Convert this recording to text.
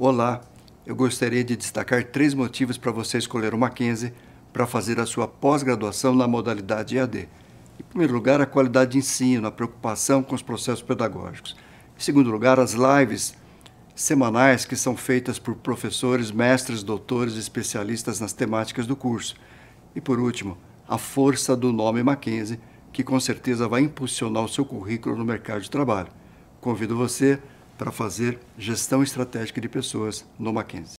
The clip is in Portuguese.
Olá, eu gostaria de destacar três motivos para você escolher o Mackenzie para fazer a sua pós-graduação na modalidade EAD. Em primeiro lugar, a qualidade de ensino, a preocupação com os processos pedagógicos. Em segundo lugar, as lives semanais que são feitas por professores, mestres, doutores e especialistas nas temáticas do curso. E por último, a força do nome Mackenzie, que com certeza vai impulsionar o seu currículo no mercado de trabalho. Convido você para fazer gestão estratégica de pessoas no Mackenzie.